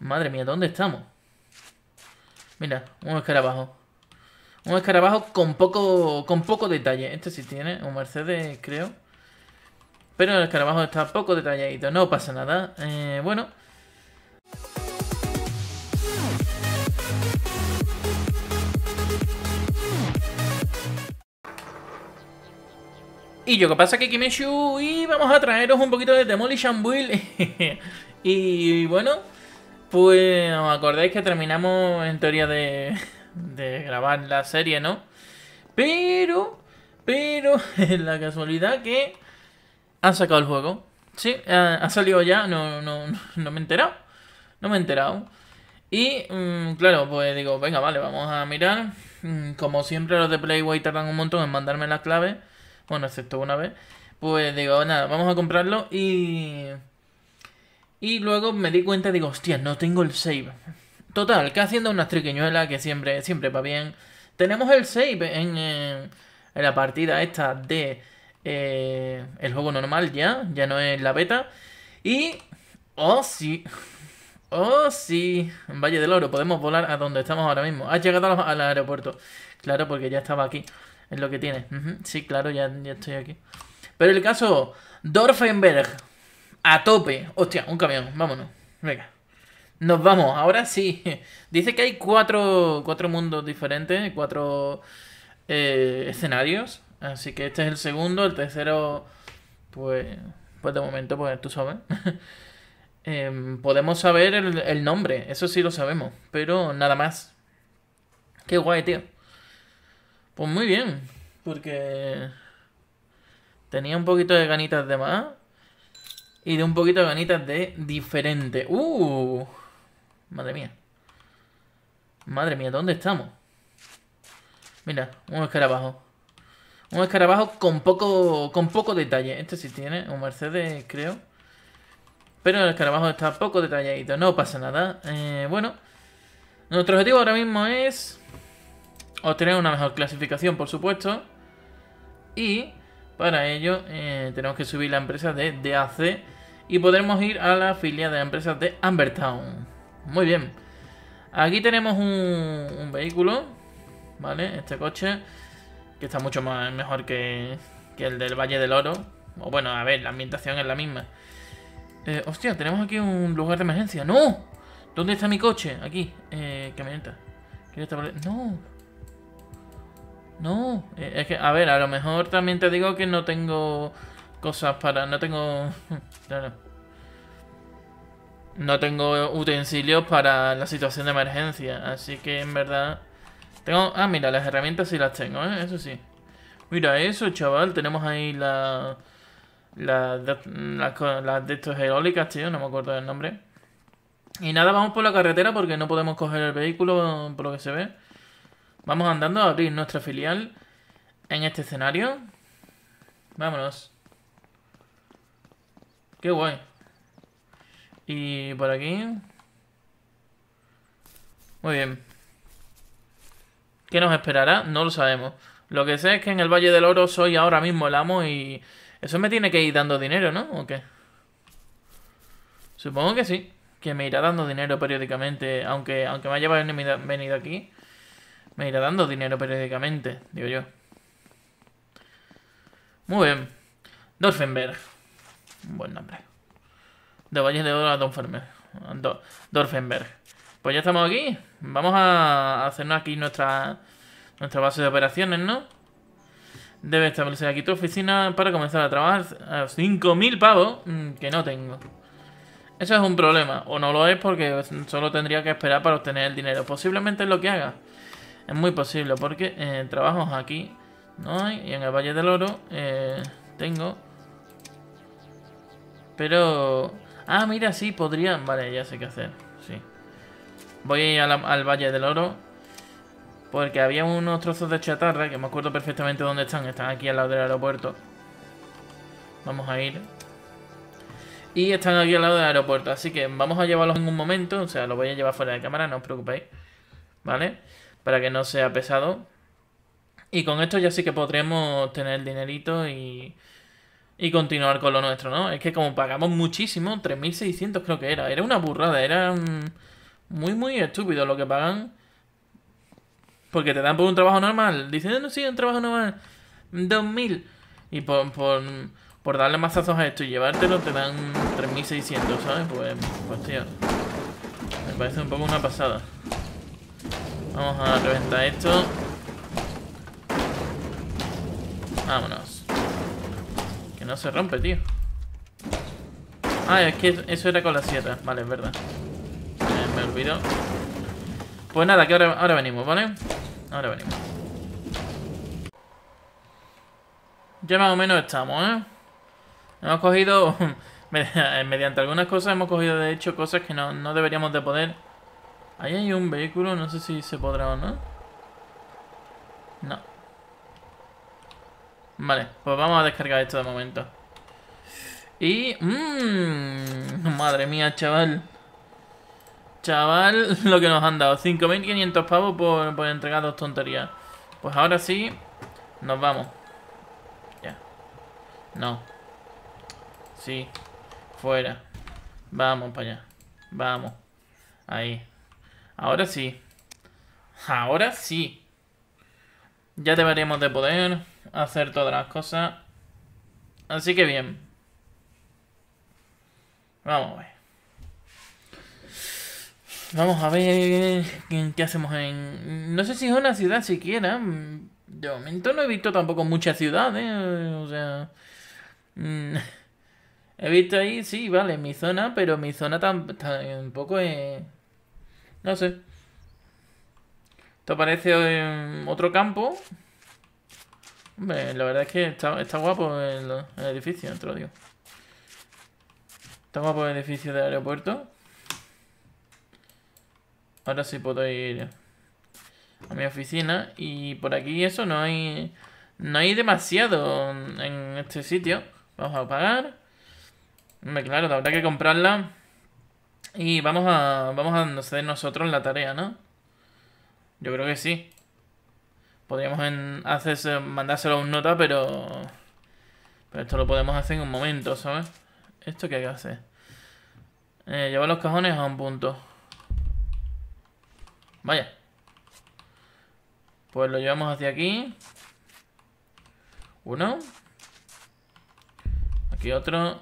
Madre mía, ¿dónde estamos? Mira, un escarabajo. Un escarabajo con poco, con poco detalle. Este sí tiene, un Mercedes, creo. Pero el escarabajo está poco detalladito. No pasa nada. Eh, bueno. Y yo ¿qué pasa que Kimeshu y vamos a traeros un poquito de Demolition Build. y bueno, pues, ¿os acordáis que terminamos en teoría de, grabar la serie, no? Pero, pero, es la casualidad que han sacado el juego. Sí, ha, salido ya, no, no, no me he enterado. No me he enterado. Y mm, claro, pues digo, venga, vale, vamos a mirar. Mm, como siempre, los de Playway tardan un montón en mandarme las claves. Bueno, excepto una vez. Pues digo, nada, vamos a comprarlo y. Y luego me di cuenta y digo, hostia, no tengo el save. Total, que haciendo unas triquiñuelas que siempre, siempre va bien. Tenemos el save en, eh, la partida esta de eh, el juego normal ya, ya no es la beta. Y, oh sí, oh sí, en Valle del Oro, podemos volar a donde estamos ahora mismo. Ha llegado al aeropuerto, claro, porque ya estaba aquí, es lo que tiene. Sí, claro, ya, ya estoy aquí. Pero el caso, Dorfenberg, a tope. Hostia, un camión. Vámonos. Venga. Nos vamos. Ahora sí. Dice que hay cuatro, cuatro mundos diferentes, cuatro eh, escenarios. Así que este es el segundo. El tercero, pues, pues de momento, pues tú sabes. Em, podemos saber el nombre. Eso sí lo sabemos. Pero nada más. Qué guay, tío. Pues muy bien. Porque tenía un poquito de ganitas de más y de un poquito de ganitas de diferente. ¡Uh! Madre mía. Madre mía, ¿dónde estamos? Mira, un escarabajo. Un escarabajo con poco, con poco detalle. Este sí tiene, un Mercedes, creo. Pero el escarabajo está poco detalladito. No pasa nada. Eh, bueno, nuestro objetivo ahora mismo es obtener una mejor clasificación, por supuesto. Y para ello eh, tenemos que subir la empresa de DAC y podremos ir a la filial de la empresa de Ambertown. Muy bien. Aquí tenemos un, vehículo, ¿vale? Este coche, que está mucho más, mejor que, que, el del Valle del Oro. O bueno, a ver, la ambientación es la misma. Eh, hostia, tenemos aquí un lugar de emergencia. ¡No! ¿Dónde está mi coche? Aquí, eh, camioneta. No. No. Eh, es que, a ver, a lo mejor también te digo que no tengo cosas para... No tengo... No, no. tengo utensilios para la situación de emergencia. Así que en verdad... Tengo... Ah, mira, las herramientas sí las tengo, ¿eh? Eso sí. Mira, eso, chaval. Tenemos ahí la... Las de estos eólicas, tío. No me acuerdo del nombre. Y nada, vamos por la carretera porque no podemos coger el vehículo por lo que se ve. Vamos andando a abrir nuestra filial en este escenario. Vámonos. Qué guay. Y por aquí. Muy bien. ¿Qué nos esperará? No lo sabemos. Lo que sé es que en el Valle del Oro soy ahora mismo el amo y... Eso me tiene que ir dando dinero, ¿no? ¿O qué? Supongo que sí. Que me irá dando dinero periódicamente. Aunque, aunque me haya venido aquí. Me irá dando dinero periódicamente, digo yo. Muy bien. Dolfenberg buen nombre. De Valle de Oro a Donfermer. Dorfenberg. Pues ya estamos aquí. Vamos a hacernos aquí nuestra, nuestra base de operaciones, ¿no? Debe establecer aquí tu oficina para comenzar a trabajar. 5.000 pavos mm, que no tengo. Eso es un problema. O no lo es porque solo tendría que esperar para obtener el dinero. Posiblemente es lo que haga. Es muy posible porque eh, trabajos aquí Y en el Valle del Oro eh, tengo pero... Ah, mira, sí, podrían. Vale, ya sé qué hacer, sí. Voy a ir al Valle del Oro. Porque había unos trozos de chatarra, que me acuerdo perfectamente dónde están. Están aquí al lado del aeropuerto. Vamos a ir. Y están aquí al lado del aeropuerto. Así que vamos a llevarlos en un momento. O sea, los voy a llevar fuera de cámara, no os preocupéis. ¿Vale? Para que no sea pesado. Y con esto ya sí que podremos tener dinerito y y continuar con lo nuestro, ¿no? Es que como pagamos muchísimo, 3.600 creo que era, era una burrada, era muy, muy estúpido lo que pagan. Porque te dan por un trabajo normal. Dicen, ah, no, sí, un trabajo normal. 2.000. Y por, darle mazazos a esto y llevártelo, te dan 3.600, ¿sabes? Pues, pues tío. Me parece un poco una pasada. Vamos a reventar esto. Vámonos no se rompe, tío. Ah, es que eso era con la sierra. Vale, es verdad. Eh, me olvidó. Pues nada, que ahora, venimos, ¿vale? Ahora venimos. Ya más o menos estamos, ¿eh? Hemos cogido... Eh, mediante algunas cosas hemos cogido, de hecho, cosas que no, no deberíamos de poder... Ahí hay un vehículo, no sé si se podrá o no. No. Vale, pues vamos a descargar esto de momento. Y... Mmm, madre mía, chaval. Chaval, lo que nos han dado. 5.500 pavos por, por entregar dos tonterías. Pues ahora sí, nos vamos. Ya. No. Sí. Fuera. Vamos para allá. Vamos. Ahí. Ahora sí. Ahora sí. Ya deberíamos de poder hacer todas las cosas. Así que bien. Vamos a ver. Vamos a ver qué hacemos en... No sé si es una ciudad siquiera. De momento no he visto tampoco muchas ciudades. O sea... Mm, he visto ahí, sí, vale, mi zona, pero mi zona tampoco es... No sé. Esto parece eh, otro campo. Hombre, la verdad es que está, está guapo el, edificio, te lo digo. Está guapo el edificio del aeropuerto. Ahora sí puedo ir a mi oficina. Y por aquí eso no hay... No hay demasiado en este sitio. Vamos a pagar. Hombre, claro, habrá que comprarla. Y vamos a, vamos a hacer nosotros la tarea, ¿no? Yo creo que sí. Podríamos en hacerse, mandárselo a un nota, pero... Pero esto lo podemos hacer en un momento, ¿sabes? ¿Esto qué hay que hacer? Eh, llevar los cajones a un punto. Vaya. Pues lo llevamos hacia aquí. Uno. Aquí otro.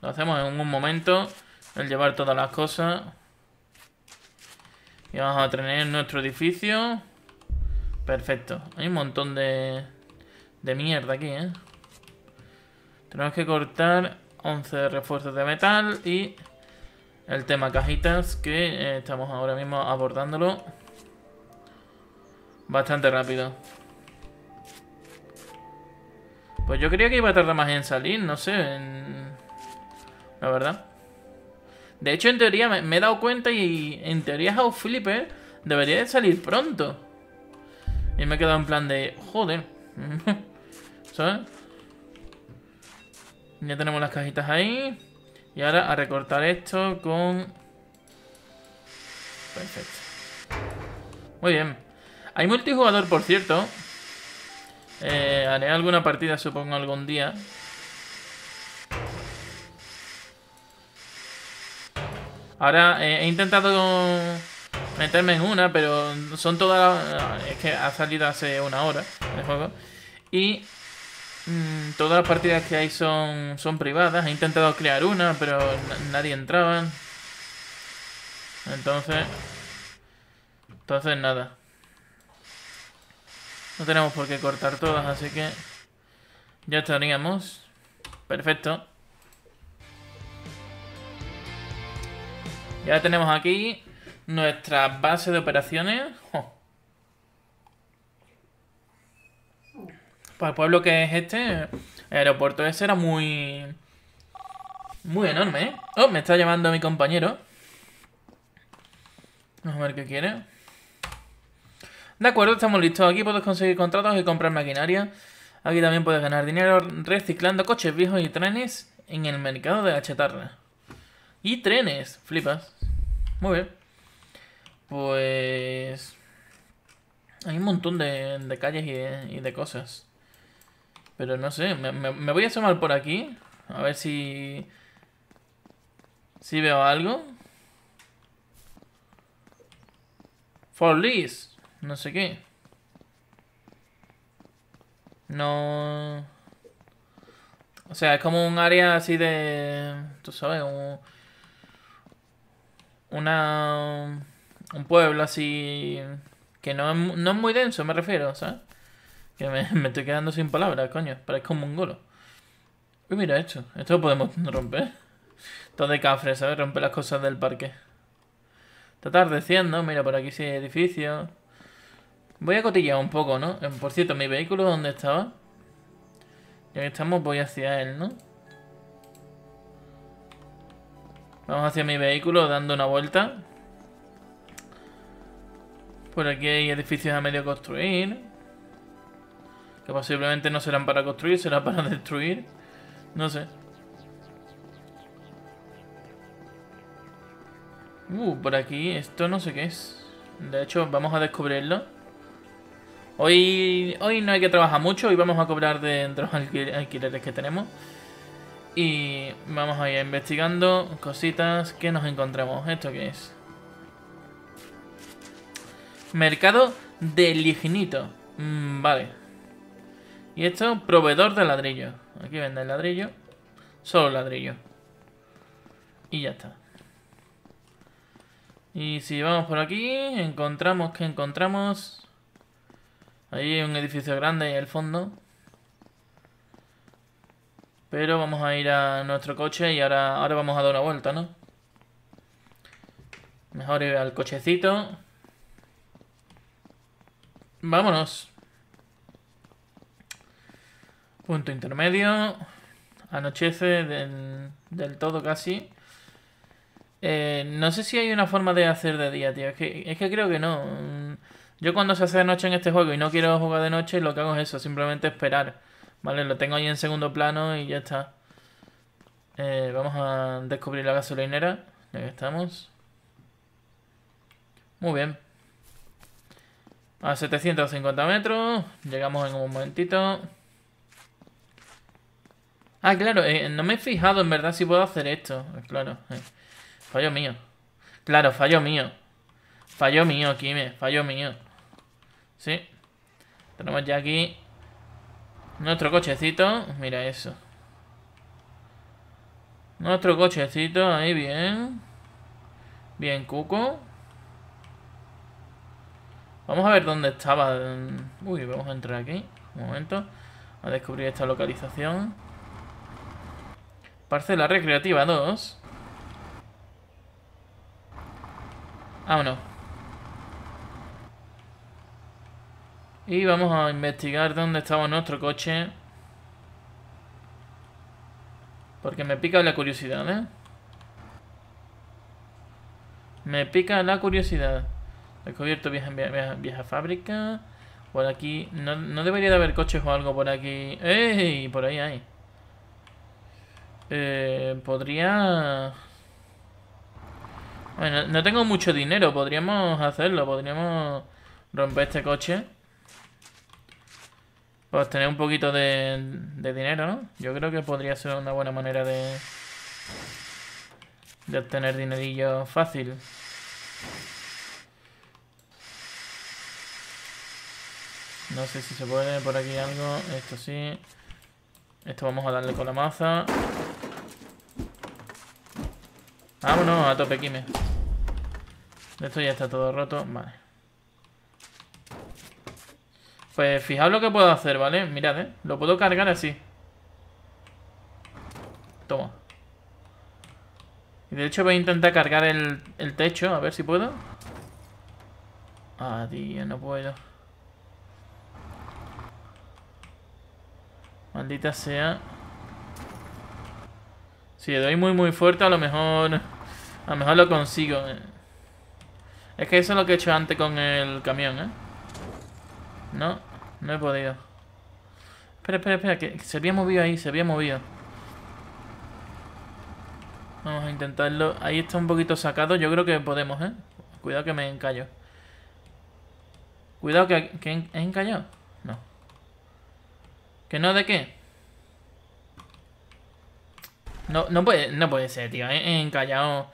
Lo hacemos en un momento. El llevar todas las cosas. Y vamos a tener nuestro edificio. Perfecto. Hay un montón de, de mierda aquí, ¿eh? Tenemos que cortar 11 refuerzos de metal y el tema cajitas que eh, estamos ahora mismo abordándolo bastante rápido. Pues yo creía que iba a tardar más en salir, no sé, en... la verdad. De hecho, en teoría me, he dado cuenta y en teoría House Flipper eh, debería de salir pronto. Y me he quedado en plan de... Joder. ¿Sabes? Ya tenemos las cajitas ahí. Y ahora a recortar esto con... Perfecto. Muy bien. Hay multijugador, por cierto. Eh, haré alguna partida, supongo, algún día. Ahora eh, he intentado meterme en una, pero son todas eh, Es que ha salido hace una hora de juego. Y mm, todas las partidas que hay son, son privadas. He intentado crear una, pero nadie entraba. Entonces... Entonces nada. No tenemos por qué cortar todas, así que... Ya estaríamos. Perfecto. Ya tenemos aquí nuestra base de operaciones. Para pues el pueblo que es este, el aeropuerto ese era muy... Muy enorme, ¿eh? Oh, me está llamando mi compañero. Vamos a ver qué quiere. De acuerdo, estamos listos. Aquí puedes conseguir contratos y comprar maquinaria. Aquí también puedes ganar dinero reciclando coches viejos y trenes en el mercado de la chatarra. Y trenes, flipas. Muy bien. Pues... Hay un montón de, calles y de, cosas. Pero no sé, me, me, voy a sumar por aquí. A ver si... Si veo algo. For No sé qué. No... O sea, es como un área así de... Tú sabes, un un pueblo así que no, es muy denso, me refiero, ¿sabes? Que me, estoy quedando sin palabras, coño, como un golo Uy, mira esto, esto lo podemos romper. Todo de cafre, ¿sabes? Romper las cosas del parque. Está atardeciendo, mira, por aquí sí hay edificios. Voy a cotillear un poco, ¿no? Eh, por cierto, mi vehículo, ¿dónde estaba? Ya que estamos, voy hacia él, ¿no? Vamos hacia mi vehículo dando una vuelta. Por aquí hay edificios a medio construir. Que posiblemente no serán para construir, serán para destruir. No sé. Uh, por aquí esto no sé qué es. De hecho, vamos a descubrirlo. Hoy, hoy no hay que trabajar mucho, y vamos a cobrar de los alquileres que tenemos. Y vamos a ir investigando cositas que nos encontramos. ¿Esto qué es? Mercado de liginito mm, vale. Y esto, proveedor de ladrillo. Aquí vende el ladrillo. Solo ladrillo. Y ya está. Y si vamos por aquí, encontramos que encontramos. Ahí hay un edificio grande en el fondo. Pero vamos a ir a nuestro coche y ahora, ahora vamos a dar una vuelta, ¿no? Mejor ir al cochecito. Vámonos. Punto intermedio. Anochece del, todo casi. Eh, no sé si hay una forma de hacer de día, tío. Es que, es que creo que no. Mm, yo cuando se hace de noche en este juego y no quiero jugar de noche, lo que hago es eso, simplemente esperar. Vale, lo tengo ahí en segundo plano y ya está. Eh, vamos a descubrir la gasolinera. Ya estamos. Muy bien. A 750 metros. Llegamos en un momentito. Ah, claro. Eh, no me he fijado en verdad si puedo hacer esto. Eh, claro. Fallo mío. Claro, fallo mío. Fallo mío, Kime. Fallo mío. Sí. Tenemos ya aquí nuestro cochecito. Mira eso. Nuestro cochecito. Ahí bien. Bien, Cuco. Vamos a ver dónde estaba. Uy, vamos a entrar aquí. Un momento. A descubrir esta localización. Parcela recreativa 2. Ah, no. Y vamos a investigar dónde estaba nuestro coche. Porque me pica la curiosidad, ¿eh? Me pica la curiosidad. Descubierto vieja, vieja, fábrica. Por aquí... No, no, debería de haber coches o algo por aquí. ¡Ey! Por ahí hay. Eh, podría... Bueno, no tengo mucho dinero. Podríamos hacerlo. Podríamos romper este coche pues tener un poquito de, dinero, ¿no? Yo creo que podría ser una buena manera de, de obtener dinerillo fácil. No sé si se puede por aquí algo. Esto sí. Esto vamos a darle con la maza. Vámonos a tope, Quime. Esto ya está todo roto. Vale. Pues fijaos lo que puedo hacer, ¿vale? Mirad, ¿eh? Lo puedo cargar así. Toma. Y de hecho voy a intentar cargar el, el techo, a ver si puedo. Ah, tío, no puedo. Maldita sea. Si le doy muy muy fuerte, a lo mejor... A lo mejor lo consigo. Eh. Es que eso es lo que he hecho antes con el camión, ¿eh? No, no he podido. Espera, espera, espera, que se había movido ahí, se había movido. Vamos a intentarlo. Ahí está un poquito sacado. Yo creo que podemos, ¿eh? Cuidado que me encallo. Cuidado que... que encallado? No. ¿Que no de qué? No, no, puede, no puede ser, tío. He, encallado...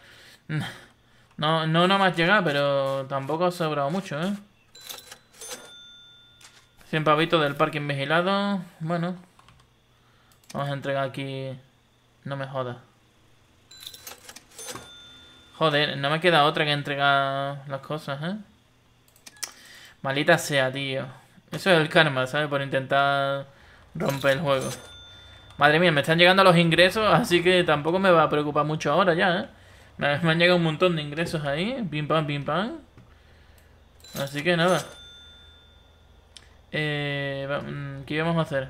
No, no, no me has llegado, pero tampoco ha sobrado mucho, ¿eh? 100 pavitos del parking vigilado. Bueno. Vamos a entregar aquí... No me joda Joder, no me queda otra que entregar las cosas, ¿eh? Malita sea, tío. Eso es el karma, ¿sabes? Por intentar romper el juego. Madre mía, me están llegando los ingresos, así que tampoco me va a preocupar mucho ahora ya, ¿eh? Me han llegado un montón de ingresos ahí. Pim, pam, pim, pam. Así que nada. Eh, mm, ¿Qué íbamos a hacer?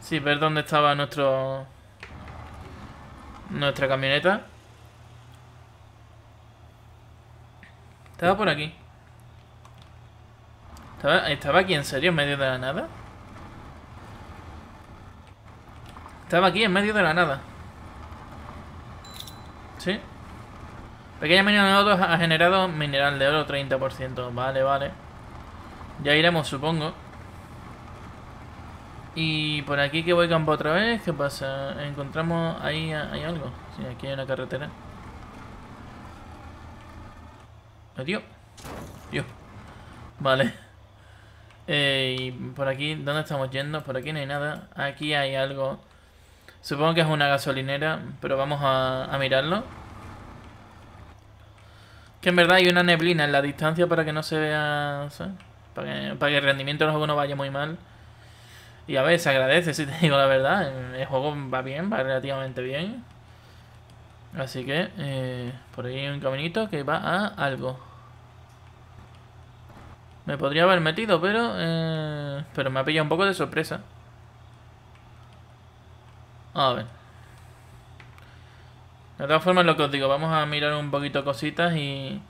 Sí, ver dónde estaba nuestro... Nuestra camioneta. Estaba por aquí. ¿Estaba, aquí en serio, en medio de la nada? Estaba aquí, en medio de la nada. ¿Sí? Pequeña mina de oro ha generado mineral de oro 30%. Vale, vale. Ya iremos, supongo. Y por aquí que voy campo otra vez, ¿qué pasa? Encontramos ahí hay algo. Sí, aquí hay una carretera. Adiós. Dios. Vale. Eh, y por aquí, ¿dónde estamos yendo? Por aquí no hay nada. Aquí hay algo. Supongo que es una gasolinera, pero vamos a, mirarlo. Que en verdad hay una neblina en la distancia para que no se vea para que, el rendimiento del juego no vaya muy mal. Y a ver, se agradece, si te digo la verdad. El juego va bien, va relativamente bien. Así que eh, por ahí hay un caminito que va a algo. Me podría haber metido, pero eh, pero me ha pillado un poco de sorpresa. A ver. De todas formas, lo que os digo, vamos a mirar un poquito cositas y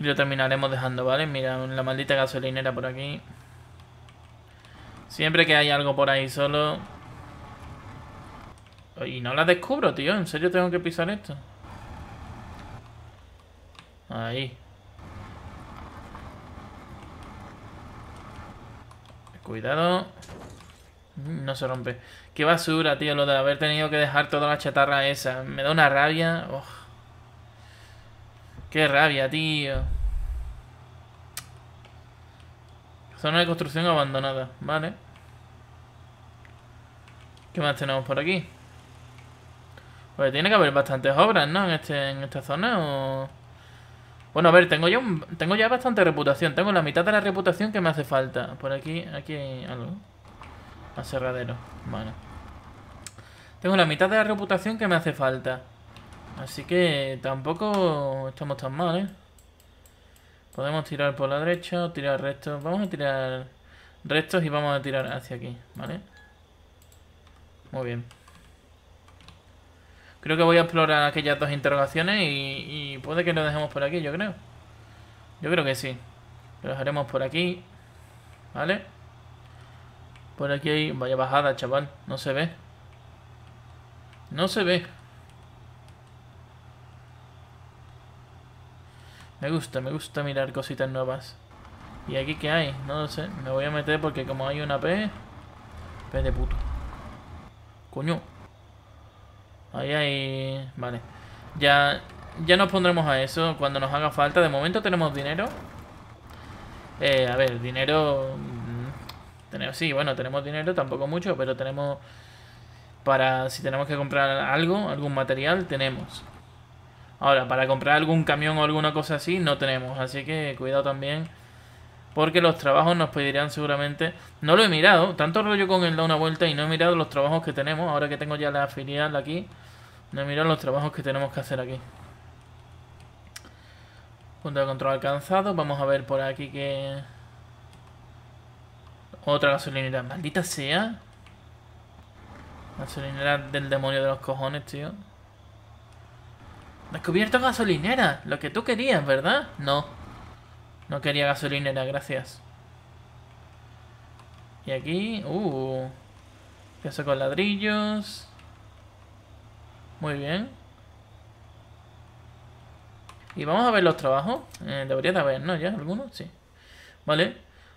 y lo terminaremos dejando, ¿vale? Mira, la maldita gasolinera por aquí. Siempre que hay algo por ahí solo... Y no la descubro, tío. ¿En serio tengo que pisar esto? Ahí. Cuidado. Mm, no se rompe. Qué basura, tío, lo de haber tenido que dejar toda la chatarra esa. Me da una rabia. Qué rabia, tío. Zona de construcción abandonada, vale. ¿Qué más tenemos por aquí? Pues tiene que haber bastantes obras, ¿no? En, este, en esta zona o... Bueno, a ver, tengo, yo un... tengo ya bastante reputación. Tengo la mitad de la reputación que me hace falta. Por aquí, aquí hay algo. Aserradero, vale Tengo la mitad de la reputación que me hace falta. Así que tampoco estamos tan mal, ¿eh? Podemos tirar por la derecha tirar restos. Vamos a tirar restos y vamos a tirar hacia aquí, ¿vale? Muy bien. Creo que voy a explorar aquellas dos interrogaciones y, y puede que lo dejemos por aquí, yo creo. Yo creo que sí. Lo dejaremos por aquí, ¿vale? Por aquí hay... Vaya bajada, chaval. No se ve. No se ve. Me gusta, me gusta mirar cositas nuevas. ¿Y aquí qué hay? No lo sé. Me voy a meter porque como hay una P... P de puto. Coño. Ahí hay... Vale. Ya, ya nos pondremos a eso cuando nos haga falta. De momento tenemos dinero. Eh, a ver, dinero... Mm, tenemos, sí, bueno, tenemos dinero, tampoco mucho, pero tenemos... Para si tenemos que comprar algo, algún material, tenemos. Ahora, para comprar algún camión o alguna cosa así, no tenemos. Así que cuidado también. Porque los trabajos nos pedirían seguramente... No lo he mirado. Tanto rollo con el da una vuelta y no he mirado los trabajos que tenemos. Ahora que tengo ya la filial aquí. No he mirado los trabajos que tenemos que hacer aquí. Punto de control alcanzado. Vamos a ver por aquí que... Otra gasolinera. Maldita sea. Gasolinera del demonio de los cojones, tío. Descubierto gasolinera, lo que tú querías, ¿verdad? No. No quería gasolinera, gracias. Y aquí, uh. Peso con ladrillos. Muy bien. Y vamos a ver los trabajos. Eh, debería de haber, ¿no? ¿Ya? ¿Algunos? Sí. Vale.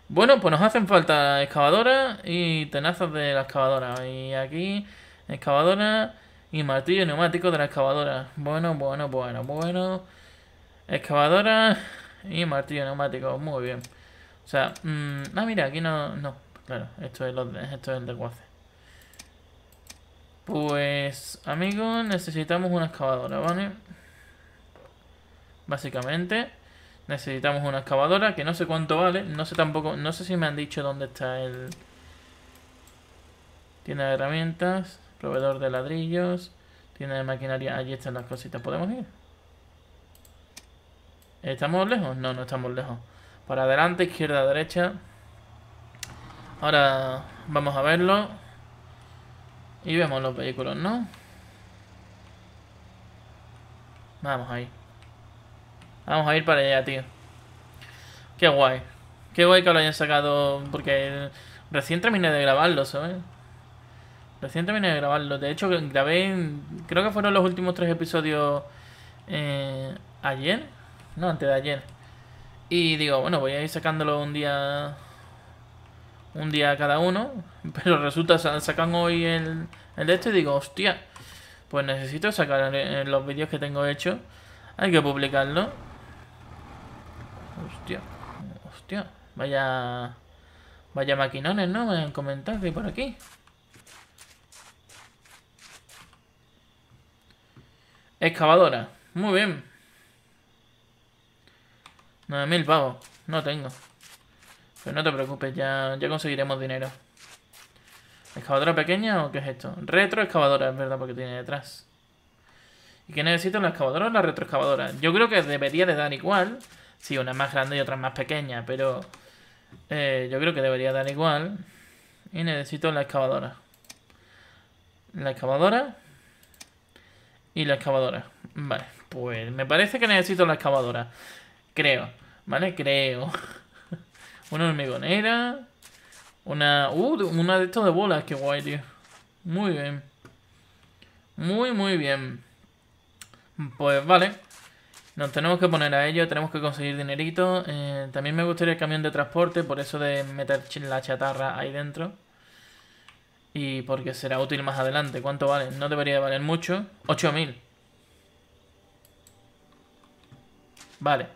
Bueno, pues nos hacen falta excavadora y tenazas de la excavadora. Y aquí, excavadora, y martillo neumático de la excavadora. Bueno, bueno, bueno, bueno. Excavadora y martillo neumático. Muy bien. O sea, mm, ah, mira, aquí no. No, claro, esto es, lo, esto es el Pues, amigos, necesitamos una excavadora, ¿vale? Básicamente, necesitamos una excavadora que no sé cuánto vale. No sé tampoco, no sé si me han dicho dónde está el... tiene herramientas. Proveedor de ladrillos. Tiene maquinaria. Allí están las cositas. ¿Podemos ir? ¿Estamos lejos? No, no estamos lejos. Para adelante, izquierda, derecha. Ahora vamos a verlo. Y vemos los vehículos, ¿no? Vamos ahí. Vamos a ir para allá, tío. Qué guay. Qué guay que lo hayan sacado. Porque recién terminé de grabarlo, ¿sabes? recientemente terminé de grabarlo. De hecho, grabé, creo que fueron los últimos tres episodios eh, ayer. No, antes de ayer. Y digo, bueno, voy a ir sacándolo un día. Un día cada uno. Pero resulta, sacan hoy el, el de esto y digo, hostia. Pues necesito sacar eh, los vídeos que tengo hecho Hay que publicarlo. Hostia. Hostia. Vaya. Vaya maquinones, ¿no? Me han comentado por aquí. Excavadora. Muy bien. 9.000 pavos. No tengo. Pero no te preocupes, ya, ya conseguiremos dinero. ¿Excavadora pequeña o qué es esto? Retroexcavadora, es verdad, porque tiene detrás. ¿Y qué necesito? ¿La excavadora o la retroexcavadora? Yo creo que debería de dar igual. Sí, una más grande y otra más pequeña, pero... Eh, yo creo que debería dar igual. Y necesito la excavadora. La excavadora... Y la excavadora. Vale, pues me parece que necesito la excavadora. Creo, ¿vale? Creo. una hormigonera. Una... Uh, una de estos de bolas. Qué guay, tío. Muy bien. Muy, muy bien. Pues vale. Nos tenemos que poner a ello, tenemos que conseguir dinerito. Eh, también me gustaría el camión de transporte, por eso de meter la chatarra ahí dentro y porque será útil más adelante. ¿Cuánto vale? No debería valer mucho. 8.000. Vale.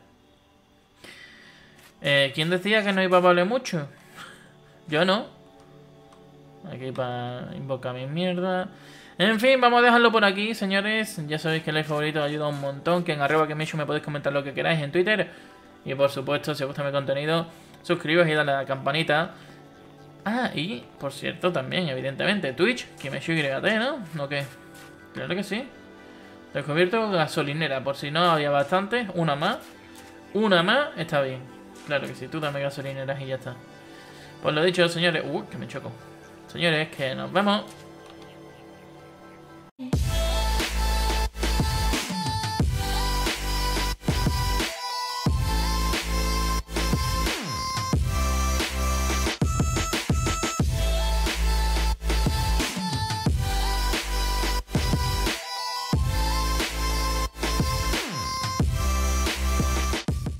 Eh, ¿Quién decía que no iba a valer mucho? Yo no. Aquí para invocar mi mierda. En fin, vamos a dejarlo por aquí, señores. Ya sabéis que el like favorito ayuda un montón. Que en arriba que me me podéis comentar lo que queráis en Twitter. Y por supuesto, si os gusta mi contenido, suscribíos y dale a la campanita. Ah, y, por cierto, también, evidentemente, Twitch, que me Kimeshu YT, ¿no? ¿No qué? Claro que sí. Descubierto gasolinera, por si no había bastante. Una más. Una más, está bien. Claro que sí, tú dame gasolineras y ya está. Pues lo dicho, señores. Uy, que me choco. Señores, que nos vemos.